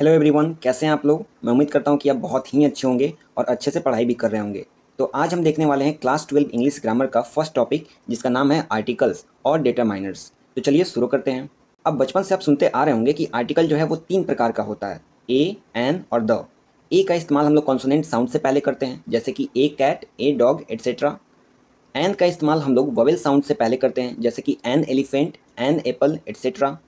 hello everyone कैसे हैं आप लोग मैं उम्मीद करता हूँ कि आप बहुत ही अच्छे होंगे और अच्छे से पढ़ाई भी कर रहे होंगे तो आज हम देखने वाले हैं क्लास ट्वेल्व इंग्लिश ग्रामर का फर्स्ट टॉपिक जिसका नाम है आर्टिकल्स और डेटा माइनर्स तो चलिए शुरू करते हैं अब बचपन से आप सुनते आ रहे होंगे कि आर्टिकल जो है वो तीन प्रकार का होता है ए एन और द ए का इस्तेमाल हम लोग कॉन्सोनेंट साउंड से पहले करते हैं जैसे कि a cat a dog etcetera an का इस्तेमाल हम लोग ववेल साउंड से पहले करते हैं जैसे कि an elephant an apple etcetera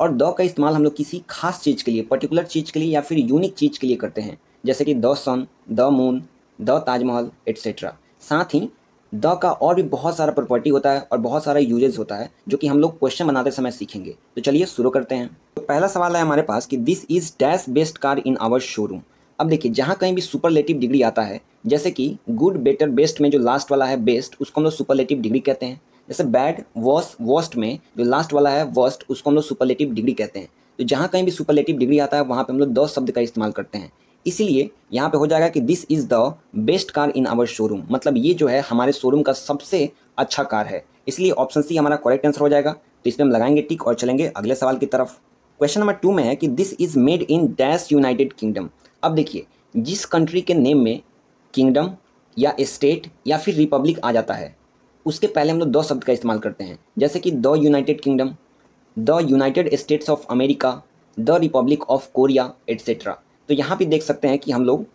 और द का इस्तेमाल हम लोग किसी खास चीज़ के लिए पर्टिकुलर चीज़ के लिए या फिर यूनिक चीज़ के लिए करते हैं जैसे कि the sun the moon the Taj Mahal etcetera साथ ही द का और भी बहुत सारा प्रॉपर्टी होता है और बहुत सारा यूजेज होता है जो कि हम लोग क्वेश्चन बनाते समय सीखेंगे तो चलिए शुरू करते हैं तो पहला सवाल है हमारे पास कि this is dash best car in our showroom अब देखिए जहाँ कहीं भी सुपरलेटिव डिग्री आता है जैसे कि गुड बेटर बेस्ट में जो लास्ट वाला है बेस्ट उसको हम लोग सुपरलेटिव डिग्री कहते हैं जैसे बैड वॉस वॉस्ट में जो लास्ट वाला है वॉस्ट उसको हम लोग सुपरलेटिव डिग्री कहते हैं तो जहाँ कहीं भी सुपरलेटिव डिग्री आता है वहाँ पर हम लोग द शब्द का इस्तेमाल करते हैं इसीलिए यहाँ पे हो जाएगा कि this is the best car in our showroom मतलब ये जो है हमारे शोरूम का सबसे अच्छा कार है इसलिए ऑप्शन सी हमारा करेक्ट आंसर हो जाएगा तो इसमें हम लगाएंगे टिक और चलेंगे अगले सवाल की तरफ क्वेश्चन नंबर टू में है कि this is made in dash United Kingdom अब देखिए जिस कंट्री के नेम में किंगडम या स्टेट या फिर रिपब्लिक आ जाता है उसके पहले हम लोग दो शब्द का इस्तेमाल करते हैं जैसे कि the United Kingdom the United States of America the Republic of Korea etcetera तो यहाँ भी देख सकते हैं कि हम लोग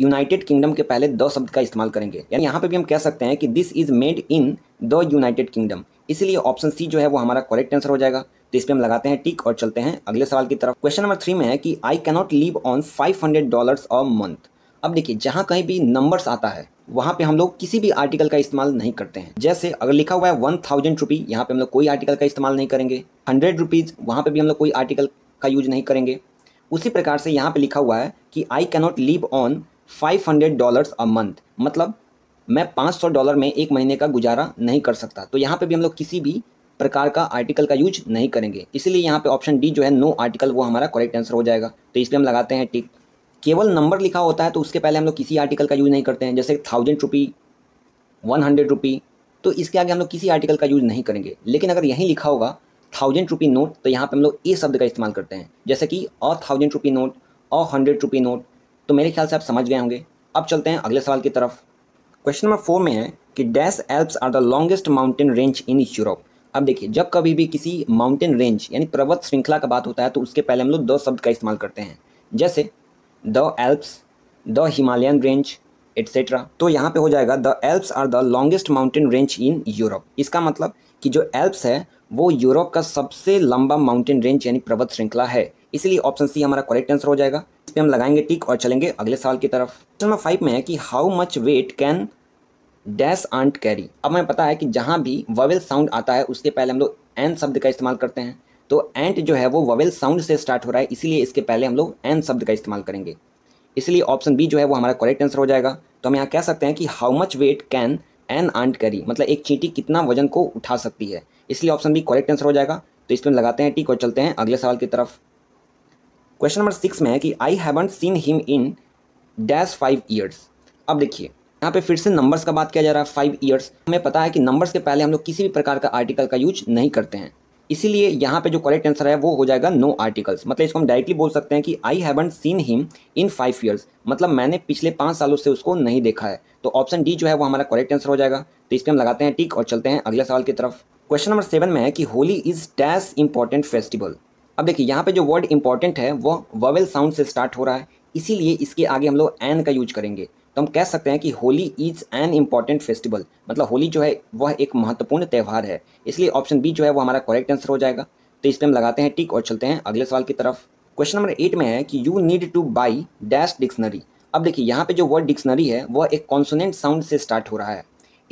यूनाइटेड किंगडम के पहले द शब्द का इस्तेमाल करेंगे यानी यहाँ पे भी हम कह सकते हैं कि this is made in the United Kingdom इसलिए ऑप्शन सी जो है वो हमारा करेक्ट आंसर हो जाएगा तो इस पर हम लगाते हैं टिक और चलते हैं अगले सवाल की तरफ क्वेश्चन नंबर थ्री में है कि I cannot live on five hundred dollars a month अब देखिए जहाँ कहीं भी नंबर्स आता है वहाँ पे हम लोग किसी भी आर्टिकल का इस्तेमाल नहीं करते हैं जैसे अगर लिखा हुआ है वन थाउजेंड रुपी यहाँ पे हम लोग कोई आर्टिकल का इस्तेमाल नहीं करेंगे हंड्रेड रुपीज़ वहाँ पे भी हम लोग कोई आर्टिकल का यूज नहीं करेंगे उसी प्रकार से यहाँ पे लिखा हुआ है कि I cannot live on five hundred dollars a month मतलब मैं पाँच सौ डॉलर में एक महीने का गुजारा नहीं कर सकता तो यहाँ पर भी हम लोग किसी भी प्रकार का आर्टिकल का यूज नहीं करेंगे इसलिए यहाँ पे ऑप्शन डी जो है नो आर्टिकल वो हमारा करेक्ट आंसर हो जाएगा तो इसलिए हम लगाते हैं टिक केवल नंबर लिखा होता है तो उसके पहले हम लोग किसी आर्टिकल का यूज़ नहीं करते हैं जैसे thousand rupee one hundred rupee तो इसके आगे हम लोग किसी आर्टिकल का यूज़ नहीं करेंगे लेकिन अगर यहीं लिखा होगा थाउजेंड रुपी नोट तो यहाँ पे हम लोग ए शब्द का इस्तेमाल करते हैं जैसे कि a thousand rupee note a hundred rupee note तो मेरे ख्याल से आप समझ गए होंगे अब चलते हैं अगले सवाल की तरफ क्वेश्चन नंबर फोर में है कि dash Alps are the longest mountain range in Europe अब देखिए जब कभी भी किसी माउंटेन रेंज यानी पर्वत श्रृंखला का बात होता है तो उसके पहले हम लोग दो शब्द का इस्तेमाल करते हैं जैसे the Alps the Himalayan range etcetera तो यहाँ पे हो जाएगा the Alps are the longest mountain range in Europe इसका मतलब कि जो एल्प्स है वो यूरोप का सबसे लंबा माउंटेन रेंज यानी पर्वत श्रृंखला है इसलिए ऑप्शन सी हमारा करेक्ट आंसर हो जाएगा इस पर हम लगाएंगे टिक और चलेंगे अगले साल की तरफ क्वेश्चन नंबर फाइव में है कि how much weight can dash ant carry अब हमें पता है कि जहाँ भी ववेल साउंड आता है उसके पहले हम लोग एन शब्द का इस्तेमाल करते हैं तो एंट जो है वो ववेल साउंड से स्टार्ट हो रहा है इसीलिए इसके पहले हम लोग एन शब्द का इस्तेमाल करेंगे इसलिए ऑप्शन बी जो है वो हमारा करेक्ट आंसर हो जाएगा तो हम यहाँ कह सकते हैं कि how much weight can an ant carry मतलब एक चींटी कितना वजन को उठा सकती है इसलिए ऑप्शन बी करेक्ट आंसर हो जाएगा तो इसमें लगाते हैं टीक और चलते हैं अगले सवाल की तरफ क्वेश्चन नंबर सिक्स में है कि I haven't seen him in dash five years अब देखिए यहाँ पे फिर से नंबर्स का बात किया जा रहा है फाइव ईयर्स हमें पता है कि नंबर्स के पहले हम लोग किसी भी प्रकार का आर्टिकल का यूज नहीं करते हैं इसीलिए यहाँ पे जो करेक्ट आंसर है वो हो जाएगा नो आर्टिकल्स मतलब इसको हम डायरेक्टली बोल सकते हैं कि I haven't seen him in five years मतलब मैंने पिछले पाँच सालों से उसको नहीं देखा है तो ऑप्शन डी जो है वो हमारा करेक्ट आंसर हो जाएगा तो इस पर हम लगाते हैं टिक और चलते हैं अगले सवाल की तरफ क्वेश्चन नंबर सेवन में है कि Holi is dash important festival अब देखिए यहाँ पे जो वर्ड इंपॉर्टेंट है वो वोवेल साउंड से स्टार्ट हो रहा है इसीलिए इसके आगे हम लोग एन का यूज करेंगे तो हम कह सकते हैं कि Holi is an important festival मतलब होली जो है वह एक महत्वपूर्ण त्यौहार है इसलिए ऑप्शन बी जो है वो हमारा करेक्ट आंसर हो जाएगा तो इस पर हम लगाते हैं टिक और चलते हैं अगले सवाल की तरफ क्वेश्चन नंबर एट में है कि you need to buy dash dictionary अब देखिए यहाँ पे जो वर्ड डिक्शनरी है वह एक कॉन्सोनेंट साउंड से स्टार्ट हो रहा है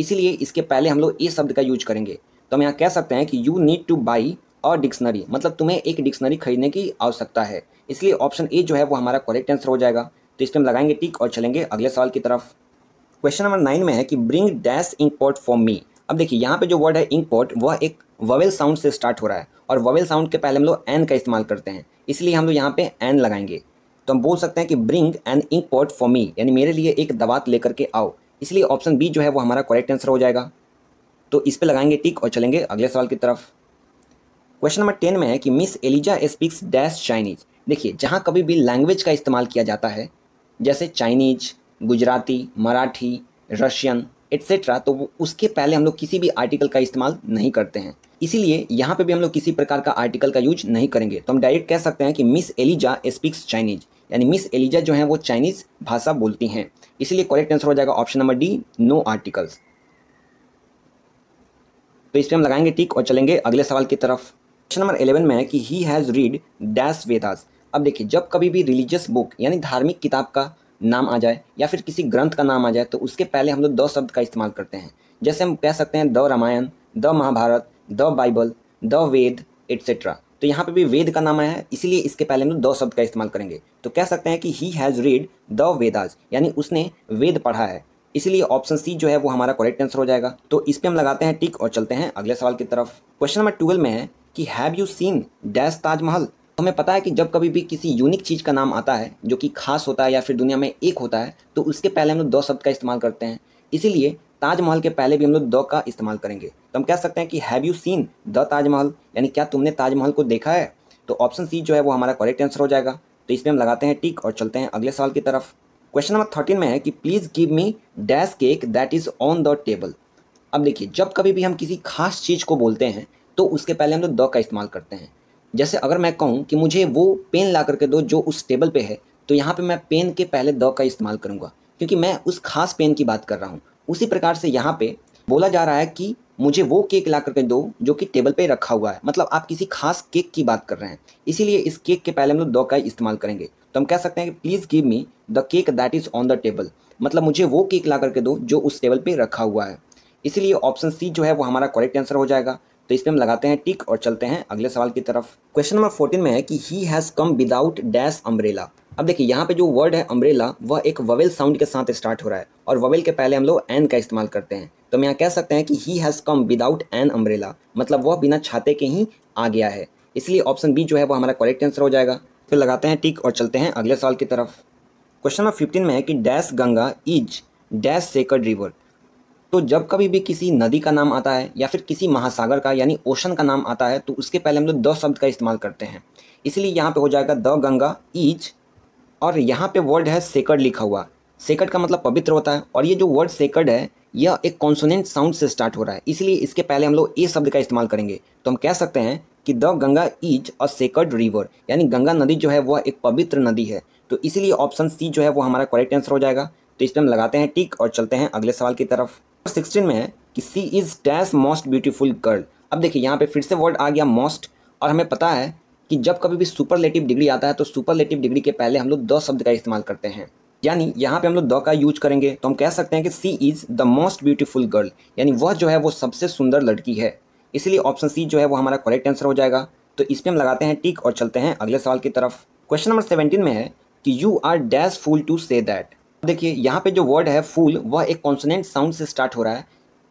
इसीलिए इसके पहले हम लोग ए शब्द का यूज करेंगे तो हम यहाँ कह सकते हैं कि you need to buy a dictionary मतलब तुम्हें एक डिक्शनरी खरीदने की आवश्यकता है इसलिए ऑप्शन ए जो है वो हमारा करेक्ट आंसर हो जाएगा तो इस पर हम लगाएंगे टिक और चलेंगे अगले सवाल की तरफ क्वेश्चन नंबर नाइन में है कि bring dash ink pot for me अब देखिए यहाँ पे जो वर्ड है इंक पॉट वह एक ववेल साउंड से स्टार्ट हो रहा है और ववेल साउंड के पहले हम लोग एन का इस्तेमाल करते हैं इसलिए हम लोग यहाँ पे एन लगाएंगे तो हम बोल सकते हैं कि bring an ink pot for me यानी मेरे लिए एक दवात लेकर के आओ इसलिए ऑप्शन बी जो है वो हमारा करेक्ट आंसर हो जाएगा तो इस पर लगाएंगे टिक और चलेंगे अगले सवाल की तरफ क्वेश्चन नंबर टेन में है कि Miss Eliza speaks dash Chinese देखिए जहाँ कभी भी लैंग्वेज का इस्तेमाल किया जाता है जैसे Chinese Gujarati Marathi Russian etcetera तो वो उसके पहले हम लोग किसी भी आर्टिकल का इस्तेमाल नहीं करते हैं इसीलिए यहाँ पे भी हम लोग किसी प्रकार का आर्टिकल का यूज नहीं करेंगे तो हम डायरेक्ट कह सकते हैं कि मिस एलिजा स्पीक्स चाइनीज यानी मिस एलिजा जो है वो चाइनीज़ भाषा बोलती हैं इसलिए करेक्ट आंसर हो जाएगा option number D no articles तो इस पर हम लगाएंगे टिक और चलेंगे अगले सवाल की तरफ क्वेश्चन नंबर इलेवन में है कि he has read dash Vedas अब देखिए जब कभी भी रिलीजियस बुक यानी धार्मिक किताब का नाम आ जाए या फिर किसी ग्रंथ का नाम आ जाए तो उसके पहले हम लोग द शब्द का इस्तेमाल करते हैं जैसे हम कह सकते हैं the Ramayana the Mahabharata the Bible the Veda etcetera तो यहाँ पे भी वेद का नाम आया है इसीलिए इसके पहले हम लोग द शब्द का इस्तेमाल करेंगे तो कह सकते हैं कि he has read the Vedas यानी उसने वेद पढ़ा है इसलिए ऑप्शन सी जो है वो हमारा करेक्ट आंसर हो जाएगा तो इस पर हम लगाते हैं टिक और चलते हैं अगले सवाल की तरफ क्वेश्चन नंबर ट्वेल्व में है कि have you seen dash Taj Mahal हमें पता है कि जब कभी भी किसी यूनिक चीज़ का नाम आता है जो कि खास होता है या फिर दुनिया में एक होता है तो उसके पहले हम लोग दो शब्द का इस्तेमाल करते हैं इसीलिए ताजमहल के पहले भी हम लोग द का इस्तेमाल करेंगे तो हम कह सकते हैं कि have you seen the Taj Mahal यानी क्या तुमने ताजमहल को देखा है तो ऑप्शन सी जो है वो हमारा करेक्ट आंसर हो जाएगा तो इसमें हम लगाते हैं टिक और चलते हैं अगले सवाल की तरफ क्वेश्चन नंबर थर्टीन में है कि please give me dash cake that is on the table अब देखिए जब कभी भी हम किसी खास चीज़ को बोलते हैं तो उसके पहले हम लोग द का इस्तेमाल करते हैं जैसे अगर मैं कहूँ कि मुझे वो पेन ला करके दो जो उस टेबल पे है तो यहाँ पे मैं पेन के पहले द का इस्तेमाल करूँगा क्योंकि मैं उस खास पेन की बात कर रहा हूँ उसी प्रकार से यहाँ पे बोला जा रहा है कि मुझे वो केक ला करके दो जो कि टेबल पे रखा हुआ है मतलब आप किसी खास केक की बात कर रहे हैं इसीलिए इस केक के पहले हम लोग द का इस्तेमाल करेंगे तो हम कह सकते हैं कि please give me the cake that is on the table मतलब मुझे वो केक ला करके दो जो उस टेबल पर रखा हुआ है इसीलिए ऑप्शन सी जो है वो हमारा करेक्ट आंसर हो जाएगा तो इस पर हम लगाते हैं टिक और चलते हैं अगले सवाल की तरफ क्वेश्चन नंबर फोर्टीन में है कि he has come without dash umbrella अब देखिए यहाँ पे जो वर्ड है अम्ब्रेला वह एक ववेल साउंड के साथ स्टार्ट हो रहा है और ववेल के पहले हम लोग एन का इस्तेमाल करते हैं तो हम यहाँ कह सकते हैं कि he has come without an umbrella मतलब वह बिना छाते के ही आ गया है इसलिए ऑप्शन बी जो है वो हमारा करेक्ट आंसर हो जाएगा फिर लगाते हैं टिक और चलते हैं अगले सवाल की तरफ क्वेश्चन नंबर फिफ्टीन में है कि dash Ganga is dash sacred river तो जब कभी भी किसी नदी का नाम आता है या फिर किसी महासागर का यानी ओशन का नाम आता है तो उसके पहले हम लोग द शब्द का इस्तेमाल करते हैं इसलिए यहाँ पे हो जाएगा द गंगा ईच और यहाँ पे वर्ड है सेकड लिखा हुआ सेकड का मतलब पवित्र होता है और ये जो वर्ड सेकड है यह एक कॉन्सोनेंट साउंड से स्टार्ट हो रहा है इसलिए इसके पहले हम लोग ए शब्द का इस्तेमाल करेंगे तो हम कह सकते हैं कि the Ganga is a sacred river यानी गंगा नदी जो है वह एक पवित्र नदी है तो इसलिए ऑप्शन सी जो है वो हमारा करेक्ट आंसर हो जाएगा तो इस पर हम लगाते हैं टिक और चलते हैं अगले सवाल की तरफ सिक्सटीन में है कि she is dash most beautiful girl अब देखिए यहाँ पे फिर से वर्ड आ गया मोस्ट और हमें पता है कि जब कभी भी सुपरलेटिव डिग्री आता है तो सुपरलेटिव डिग्री के पहले हम लोग द शब्द का इस्तेमाल करते हैं यानी यहाँ पे हम लोग द का यूज करेंगे तो हम कह सकते हैं कि she is the most beautiful girl यानी वह जो है वो सबसे सुंदर लड़की है इसलिए ऑप्शन सी जो है वो हमारा करेक्ट आंसर हो जाएगा तो इस पर हम लगाते हैं टिक और चलते हैं अगले सवाल की तरफ क्वेश्चन नंबर सेवेंटीन में है कि you are dash fool to say that देखिए यहाँ पे जो वर्ड है फूल वह एक कॉन्सनेंट साउंड से स्टार्ट हो रहा है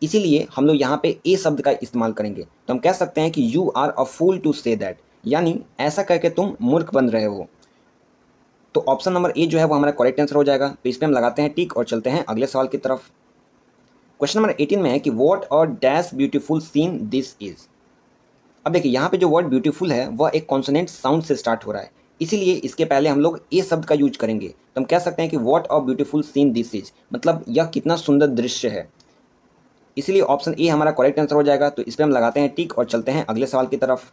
इसीलिए हम लोग यहाँ पे ए शब्द का इस्तेमाल करेंगे तो हम कह सकते हैं कि you are a fool to say that यानी ऐसा करके तुम मूर्ख बन रहे हो तो ऑप्शन नंबर ए जो है वो हमारा करेक्ट आंसर हो जाएगा तो इस पर हम लगाते हैं टिक और चलते हैं अगले सवाल की तरफ क्वेश्चन नंबर एटीन में है कि वॉट और dash beautiful scene this is अब देखिए यहाँ पे जो वर्ड ब्यूटीफुल है वह एक कॉन्सनेंट साउंड से स्टार्ट हो रहा है इसीलिए इसके पहले हम लोग ए शब्द का यूज करेंगे तो हम कह सकते हैं कि what a beautiful scene this is मतलब यह कितना सुंदर दृश्य है इसलिए ऑप्शन ए हमारा करेक्ट आंसर हो जाएगा तो इस पर हम लगाते हैं टिक और चलते हैं अगले सवाल की तरफ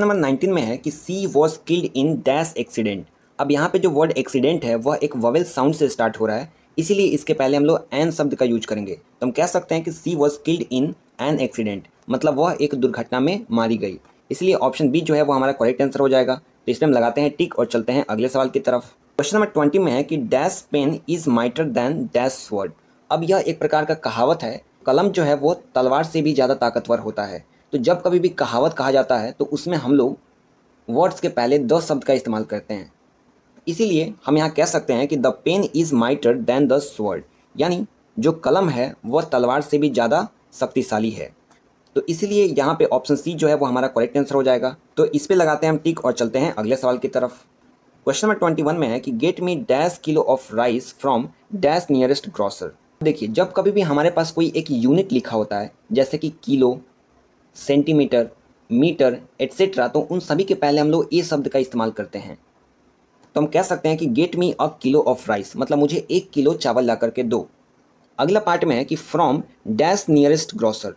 नंबर नाइनटीन में है कि she was killed in dash accident अब यहाँ पे जो वर्ड एक्सीडेंट है वह एक ववेल साउंड से स्टार्ट हो रहा है इसीलिए इसके पहले हम लोग एन शब्द का यूज करेंगे तो हम कह सकते हैं कि she was killed in an accident मतलब वह एक दुर्घटना में मारी गई इसलिए ऑप्शन बी जो है वो हमारा करेक्ट आंसर हो जाएगा तो इसमें हम लगाते हैं टिक और चलते हैं अगले सवाल की तरफ क्वेश्चन नंबर ट्वेंटी में है कि dash pen is mightier than dash sword अब यह एक प्रकार का कहावत है कलम जो है वो तलवार से भी ज़्यादा ताकतवर होता है तो जब कभी भी कहावत कहा जाता है तो उसमें हम लोग वर्ड्स के पहले द शब्द का इस्तेमाल करते हैं इसीलिए हम यहाँ कह सकते हैं कि the pen is mightier than the sword यानी जो कलम है वह तलवार से भी ज़्यादा शक्तिशाली है तो इसीलिए यहाँ पे ऑप्शन सी जो है वो हमारा करेक्ट आंसर हो जाएगा तो इस पर लगाते हैं हम टिक और चलते हैं अगले सवाल की तरफ क्वेश्चन नंबर ट्वेंटी वन में है कि get me dash kilo of rice from dash nearest grocer देखिए जब कभी भी हमारे पास कोई एक यूनिट लिखा होता है जैसे कि किलो सेंटीमीटर मीटर एट्सेट्रा तो उन सभी के पहले हम लोग ए शब्द का इस्तेमाल करते हैं तो हम कह सकते हैं कि get me a kilo of rice मतलब मुझे एक किलो चावल ला करके दो अगला पार्ट में है कि फ्रॉम डैश नियरेस्ट ग्रॉसर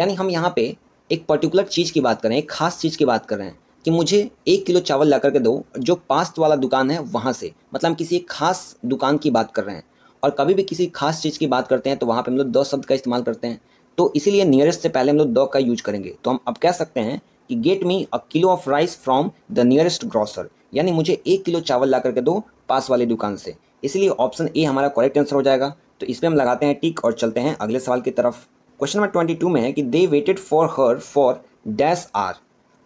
यानी हम यहाँ पे एक पर्टिकुलर चीज़ की बात कर रहे हैं एक खास चीज़ की बात कर रहे हैं कि मुझे एक किलो चावल ला करके दो जो पास वाला दुकान है वहाँ से मतलब किसी एक खास दुकान की बात कर रहे हैं और कभी भी किसी खास चीज़ की बात करते हैं तो वहाँ पर हम लोग दो शब्द का इस्तेमाल करते हैं तो इसीलिए नियरेस्ट से पहले हम लोग द का यूज करेंगे तो हम अब कह सकते हैं कि get me a kilo of rice from the nearest grocer यानी मुझे एक किलो चावल ला करके दो पास वाली दुकान से इसलिए ऑप्शन ए हमारा करेक्ट आंसर हो जाएगा तो इस पर हम लगाते हैं टिक और चलते हैं अगले सवाल की तरफ क्वेश्चन नंबर ट्वेंटी टू में है कि they waited for her for dash hour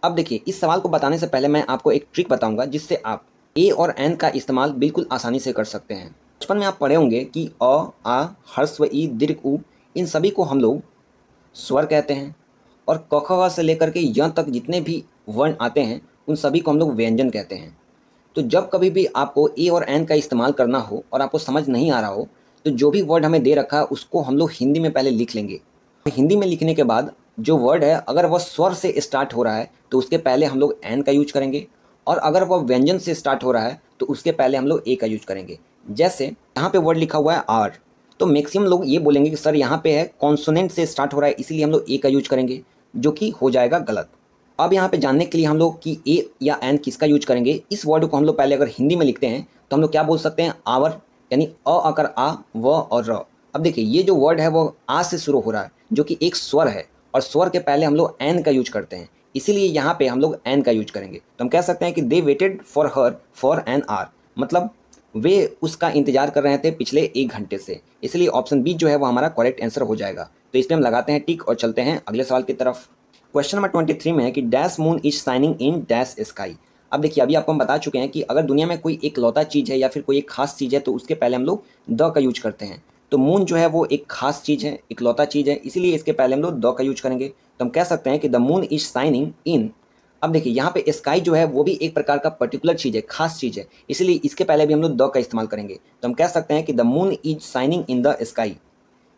अब देखिए इस सवाल को बताने से पहले मैं आपको एक ट्रिक बताऊंगा जिससे आप ए और एन का इस्तेमाल बिल्कुल आसानी से कर सकते हैं बचपन में आप पढ़े होंगे कि अ आ हर्स्व ई दीर्घ उ इन सभी को हम लोग स्वर कहते हैं और क ख से लेकर के य तक जितने भी वर्ण आते हैं उन सभी को हम लोग व्यंजन कहते हैं तो जब कभी भी आपको ए और एन का इस्तेमाल करना हो और आपको समझ नहीं आ रहा हो तो जो भी वर्ड हमें दे रखा है उसको हम लोग हिंदी में पहले लिख लेंगे हिंदी में लिखने के बाद जो वर्ड है अगर वह स्वर से स्टार्ट हो रहा है तो उसके पहले हम लोग एन का यूज करेंगे और अगर वह व्यंजन से स्टार्ट हो रहा है तो उसके पहले हम लोग ए का यूज करेंगे जैसे यहाँ पे वर्ड लिखा हुआ है आर तो मैक्सिमम लोग ये बोलेंगे कि सर यहाँ पे है कॉन्सोनेंट से स्टार्ट हो रहा है इसीलिए हम लोग ए का यूज करेंगे जो कि हो जाएगा गलत अब यहाँ पे जानने के लिए हम लोग कि ए या एन किसका यूज करेंगे इस वर्ड को हम लोग पहले अगर हिंदी में लिखते हैं तो हम लोग क्या बोल सकते हैं आवर यानी अ आकर आ व और र अब देखिए ये जो वर्ड है वो आ से शुरू हो रहा है जो कि एक स्वर है और स्वर के पहले हम लोग एन का यूज करते हैं इसीलिए यहाँ पे हम लोग एन का यूज करेंगे तो हम कह सकते हैं कि they waited for her for an hour मतलब वे उसका इंतजार कर रहे थे पिछले एक घंटे से इसलिए ऑप्शन बी जो है वो हमारा करेक्ट आंसर हो जाएगा तो इसलिए हम लगाते हैं टिक और चलते हैं अगले सवाल की तरफ क्वेश्चन नंबर ट्वेंटी थ्री में है कि dash moon is shining in dash sky अब देखिए अभी आपको हम बता चुके हैं कि अगर दुनिया में कोई एक लौता चीज़ है या फिर कोई एक खास चीज़ है तो उसके पहले हम लोग द का यूज करते हैं तो मून जो है वो एक खास चीज़ है इकलौता चीज़ है इसीलिए इसके पहले हम लोग द का यूज करेंगे तो हम कह सकते हैं कि the moon is shining in अब देखिए यहाँ पे स्काई जो है वो भी एक प्रकार का पर्टिकुलर चीज़ है खास चीज़ है इसलिए इसके पहले भी हम लोग द का इस्तेमाल करेंगे तो हम कह सकते हैं कि the moon is shining in the sky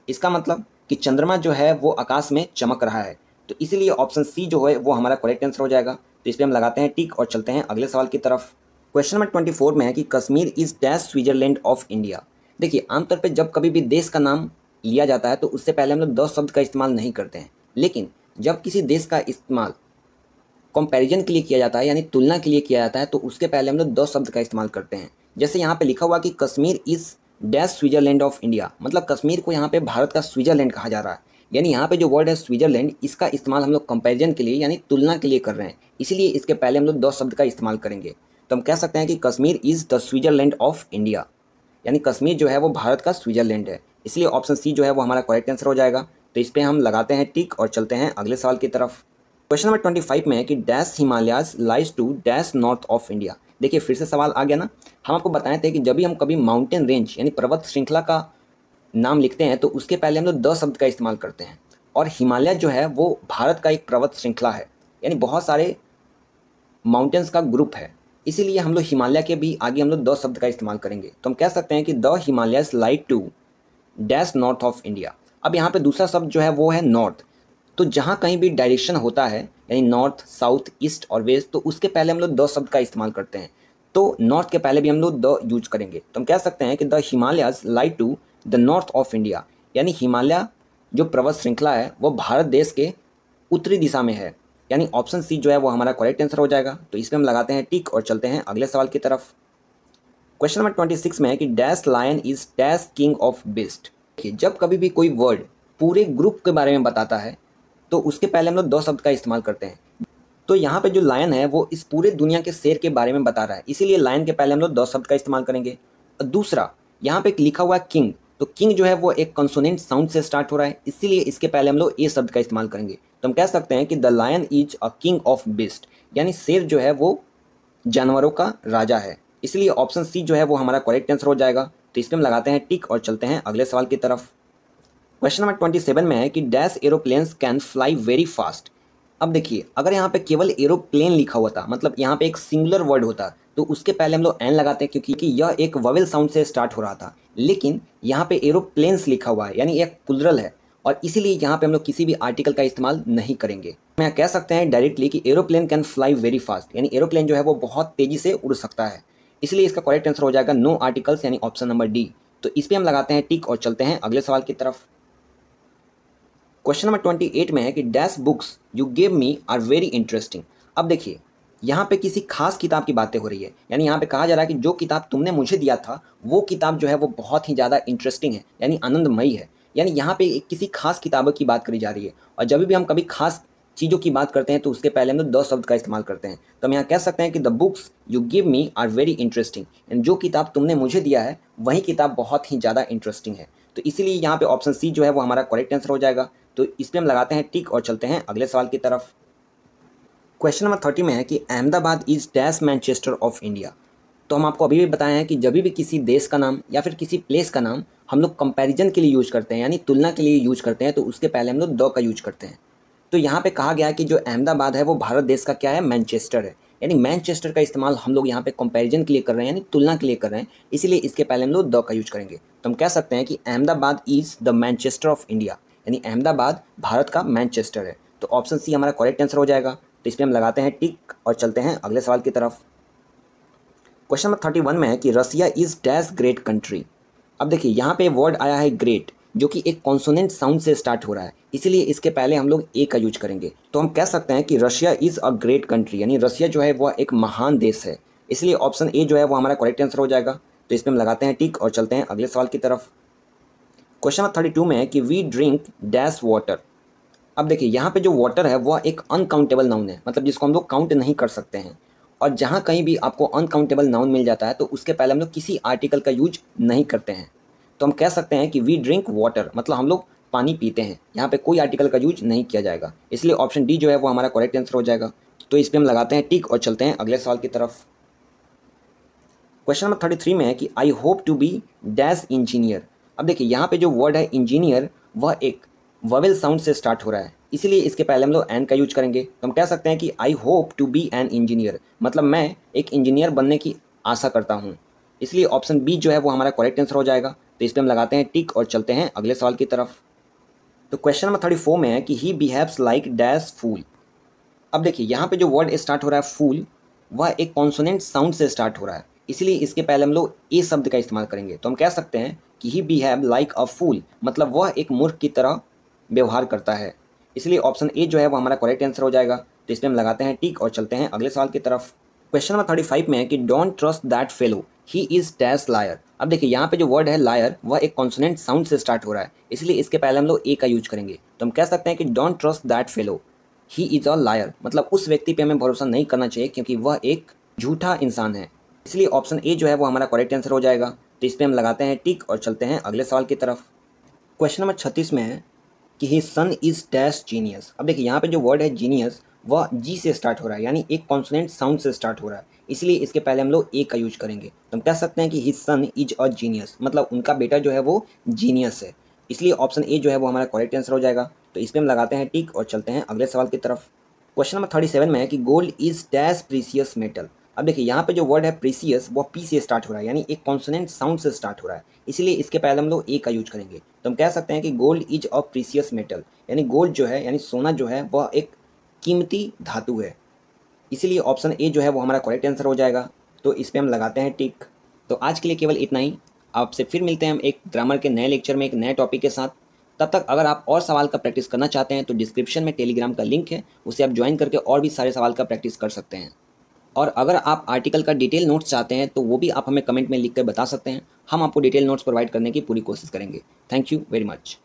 इसका मतलब कि चंद्रमा जो है वो आकाश में चमक रहा है तो इसीलिए ऑप्शन सी जो है वो हमारा करेक्ट आंसर हो जाएगा तो इस पर हम लगाते हैं टिक और चलते हैं अगले सवाल की तरफ क्वेश्चन नंबर ट्वेंटी फोर में है कि Kashmir is dash Switzerland of India देखिए आमतौर पर जब कभी भी देश का नाम लिया जाता है तो उससे पहले हम लोग दस शब्द का इस्तेमाल नहीं करते हैं लेकिन जब किसी देश का इस्तेमाल कंपैरिजन के लिए किया जाता है यानी तुलना के लिए किया जाता है तो उसके पहले हम लोग दस शब्द का इस्तेमाल करते हैं जैसे यहाँ पे लिखा हुआ कि Kashmir is dash Switzerland of India मतलब कश्मीर को यहाँ पे भारत का स्विट्जरलैंड कहा जा रहा है यानी यहाँ पे जो वर्ड है स्विट्जरलैंड इसका इस्तेमाल हम लोग कंपेरिजन के लिए यानी तुलना के लिए कर रहे हैं इसीलिए इसके पहले हम लोग दस शब्द का इस्तेमाल करेंगे तो हम कह सकते हैं कि Kashmir is the Switzerland of India यानी कश्मीर जो है वो भारत का स्विट्जरलैंड है इसलिए ऑप्शन सी जो है वो हमारा करेक्ट आंसर हो जाएगा तो इस पर हम लगाते हैं टिक और चलते हैं अगले सवाल की तरफ क्वेश्चन नंबर ट्वेंटी फाइव में है कि dash Himalayas lies to dash north of India देखिए फिर से सवाल आ गया ना हम आपको बताए थे कि जब भी हम कभी माउंटेन रेंज यानी पर्वत श्रृंखला का नाम लिखते हैं तो उसके पहले हम लोग द शब्द का इस्तेमाल करते हैं और हिमालय जो है वो भारत का एक पर्वत श्रृंखला है यानी बहुत सारे माउंटेंस का ग्रुप है इसीलिए हम लोग हिमालय के भी आगे हम लोग द शब्द का इस्तेमाल करेंगे तो हम कह सकते हैं कि the Himalaya lies to dash north of India अब यहाँ पे दूसरा शब्द जो है वो है नॉर्थ तो जहाँ कहीं भी डायरेक्शन होता है यानी नॉर्थ साउथ ईस्ट और वेस्ट तो उसके पहले हम लोग द शब्द का इस्तेमाल करते हैं तो नॉर्थ के पहले भी हम लोग द यूज करेंगे तो हम कह सकते हैं कि the Himalaya lies to the north of India यानी हिमालय जो पर्वत श्रृंखला है वो भारत देश के उत्तरी दिशा में है यानी ऑप्शन सी जो है वो हमारा करेक्ट आंसर हो जाएगा तो इसमें हम लगाते हैं टिक और चलते हैं अगले सवाल की तरफ क्वेश्चन नंबर ट्वेंटी सिक्स में है कि dash lion is dash king of beast जब कभी भी कोई वर्ड पूरे ग्रुप के बारे में बताता है तो उसके पहले हम लोग दो शब्द का इस्तेमाल करते हैं तो यहाँ पे जो लायन है वो इस पूरे दुनिया के शेर के बारे में बता रहा है इसीलिए लायन के पहले हम लोग दो शब्द का इस्तेमाल करेंगे और दूसरा यहाँ पे लिखा हुआ है किंग तो किंग जो है वो एक कंसोनेंट साउंड से स्टार्ट हो रहा है इसीलिए इसके पहले हम लोग ए शब्द का इस्तेमाल करेंगे तो हम कह सकते हैं कि the lion is a king of beast यानी शेर जो है वो जानवरों का राजा है इसलिए ऑप्शन सी जो है वो हमारा करेक्ट आंसर हो जाएगा तो इसमें हम लगाते हैं टिक और चलते हैं अगले सवाल की तरफ क्वेश्चन नंबर ट्वेंटी सेवन में है कि dash aeroplanes can fly very fast अब देखिए अगर यहाँ पे केवल एरोप्लेन लिखा हुआ था मतलब यहाँ पे एक सिंगुलर वर्ड होता तो उसके पहले हम लोग एन लगाते हैं क्योंकि कि यह एक ववेल साउंड से स्टार्ट हो रहा था लेकिन यहाँ पे एरोप्लेन्स लिखा हुआ है यानी एक कुलरल है और इसीलिए यहाँ पे हम लोग किसी भी आर्टिकल का इस्तेमाल नहीं करेंगे मैं कह सकते हैं डायरेक्टली कि aeroplane can fly very fast यानी एरोप्लेन जो है वो बहुत तेज़ी से उड़ सकता है इसलिए इसका करेक्ट आंसर हो जाएगा नो आर्टिकल्स यानी ऑप्शन नंबर डी तो इस पर हम लगाते हैं टिक और चलते हैं अगले सवाल की तरफ क्वेश्चन नंबर ट्वेंटी एट में है कि dash books you gave me are very interesting अब देखिए यहाँ पे किसी खास किताब की बातें हो रही है यानी यहाँ पे कहा जा रहा है कि जो किताब तुमने मुझे दिया था वो किताब जो है वो बहुत ही ज़्यादा इंटरेस्टिंग है यानी आनंदमयी है यानी यहाँ पे किसी खास किताबों की बात करी जा रही है और जब भी हम कभी खास चीज़ों की बात करते हैं तो उसके पहले हम लोग दो शब्द का इस्तेमाल करते हैं तो हम यहाँ कह सकते हैं कि the books you give me are very interesting and जो किताब तुमने मुझे दिया है वही किताब बहुत ही ज़्यादा इंटरेस्टिंग है तो इसीलिए यहाँ पे ऑप्शन सी जो है वो हमारा करेक्ट आंसर हो जाएगा तो इस पर हम लगाते हैं टिक और चलते हैं अगले सवाल की तरफ क्वेश्चन नंबर थर्टी में है कि Ahmedabad is dash Manchester of India तो हम आपको अभी भी बताए हैं कि जब भी किसी देश का नाम या फिर किसी प्लेस का नाम हम लोग कंपेरिजन के लिए यूज करते हैं यानी तुलना के लिए यूज करते हैं तो उसके पहले हम लोग द का यूज करते हैं तो यहाँ पे कहा गया कि जो अहमदाबाद है वो भारत देश का क्या है मैनचेस्टर है यानी मैनचेस्टर का इस्तेमाल हम लोग यहाँ पे कंपैरिजन के लिए कर रहे हैं यानी तुलना के लिए कर रहे हैं इसीलिए इसके पहले हम लोग द का यूज करेंगे तो हम कह सकते हैं कि Ahmedabad is the Manchester of India यानी अहमदाबाद भारत का मैनचेस्टर है तो ऑप्शन सी हमारा करेक्ट आंसर हो जाएगा तो इसमें हम लगाते हैं टिक और चलते हैं अगले सवाल की तरफ क्वेश्चन नंबर थर्टी वन में है कि Russia is dash great country अब देखिए यहाँ पे वर्ड आया है ग्रेट जो कि एक कॉन्सोनेंट साउंड से स्टार्ट हो रहा है इसीलिए इसके पहले हम लोग ए का यूज करेंगे तो हम कह सकते हैं कि Russia is a great country यानी रसिया जो है वह एक महान देश है इसलिए ऑप्शन ए जो है वो हमारा करेक्ट आंसर हो जाएगा तो इसमें हम लगाते हैं टिक और चलते हैं अगले सवाल की तरफ क्वेश्चन नंबर थर्टी टू में है कि वी ड्रिंक डैश वाटर अब देखिए यहाँ पे जो वाटर है वह एक अनकाउंटेबल नाउन है मतलब जिसको हम लोग काउंट नहीं कर सकते हैं और जहाँ कहीं भी आपको अनकाउंटेबल नाउन मिल जाता है तो उसके पहले हम लोग किसी आर्टिकल का यूज नहीं करते हैं तो हम कह सकते हैं कि वी ड्रिंक वाटर मतलब हम लोग पानी पीते हैं यहाँ पे कोई आर्टिकल का यूज नहीं किया जाएगा इसलिए ऑप्शन डी जो है वो हमारा करेक्ट आंसर हो जाएगा तो इस पर हम लगाते हैं टिक और चलते हैं अगले सवाल की तरफ क्वेश्चन नंबर थर्टी थ्री में है कि I hope to be dash engineer अब देखिए यहाँ पे जो वर्ड है इंजीनियर वह एक ववेल साउंड से स्टार्ट हो रहा है इसलिए इसके पहले हम लोग एन का यूज करेंगे तो हम कह सकते हैं कि I hope to be an engineer मतलब मैं एक इंजीनियर बनने की आशा करता हूँ इसलिए ऑप्शन बी जो है वो हमारा करेक्ट आंसर हो जाएगा तो इस पर हम लगाते हैं टिक और चलते हैं अगले सवाल की तरफ तो क्वेश्चन नंबर थर्टी फोर में है कि he behaves like dash fool अब देखिए यहाँ पे जो वर्ड स्टार्ट हो रहा है फूल वह एक कॉन्सोनेंट साउंड से स्टार्ट हो रहा है इसलिए इसके पहले हम लोग ए शब्द का इस्तेमाल करेंगे तो हम कह सकते हैं कि ही बिहेव लाइक अ फूल मतलब वह एक मूर्ख की तरह व्यवहार करता है इसलिए ऑप्शन ए जो है वो हमारा करेक्ट आंसर हो जाएगा तो इसमें हम लगाते हैं टिक और चलते हैं अगले सवाल की तरफ क्वेश्चन नंबर थर्टी फाइव में है कि don't trust that fellow he is dash liar अब देखिए यहाँ पे जो वर्ड है लायर वह एक कॉन्सोनेंट साउंड से स्टार्ट हो रहा है इसलिए इसके पहले हम लोग ए का यूज करेंगे तो हम कह सकते हैं कि don't trust that fellow he is a liar मतलब उस व्यक्ति पे हमें भरोसा नहीं करना चाहिए क्योंकि वह एक झूठा इंसान है इसलिए ऑप्शन ए जो है वो हमारा करेक्ट आंसर हो जाएगा तो इस पर हम लगाते हैं टिक और चलते हैं अगले सवाल की तरफ क्वेश्चन नंबर छत्तीस में है कि हि सन इज़ डैश जीनियस अब देखिए यहाँ पे जो वर्ड है जीनियस वह जी से स्टार्ट हो रहा है यानी एक कॉन्सोनेंट साउंड से स्टार्ट हो रहा है इसलिए इसके पहले हम लोग ए का यूज करेंगे तो हम कह सकते हैं कि हि सन इज अ जीनियस मतलब उनका बेटा जो है वो जीनियस है इसलिए ऑप्शन ए जो है वो हमारा करेक्ट आंसर हो जाएगा तो इस पर हम लगाते हैं टिक और चलते हैं अगले सवाल की तरफ क्वेश्चन नंबर थर्टी सेवन में है कि gold is dash precious metal अब देखिए यहाँ पे जो वर्ड है प्रीसियस वो पी से स्टार्ट हो रहा है यानी एक कॉन्सोनेंट साउंड से स्टार्ट हो रहा है इसलिए इसके पहले हम लोग ए का यूज करेंगे तो हम कह सकते हैं कि gold is of precious metal यानी गोल्ड जो है यानी सोना जो है वह एक कीमती धातु है इसीलिए ऑप्शन ए जो है वो हमारा करेक्ट आंसर हो जाएगा तो इस पर हम लगाते हैं टिक तो आज के लिए केवल इतना ही आपसे फिर मिलते हैं हम एक ग्रामर के नए लेक्चर में एक नए टॉपिक के साथ तब तक अगर आप और सवाल का प्रैक्टिस करना चाहते हैं तो डिस्क्रिप्शन में टेलीग्राम का लिंक है उसे आप ज्वाइन करके और भी सारे सवाल का प्रैक्टिस कर सकते हैं और अगर आप आर्टिकल का डिटेल नोट्स चाहते हैं तो वो भी आप हमें कमेंट में लिख कर बता सकते हैं हम आपको डिटेल नोट्स प्रोवाइड करने की पूरी कोशिश करेंगे थैंक यू वेरी मच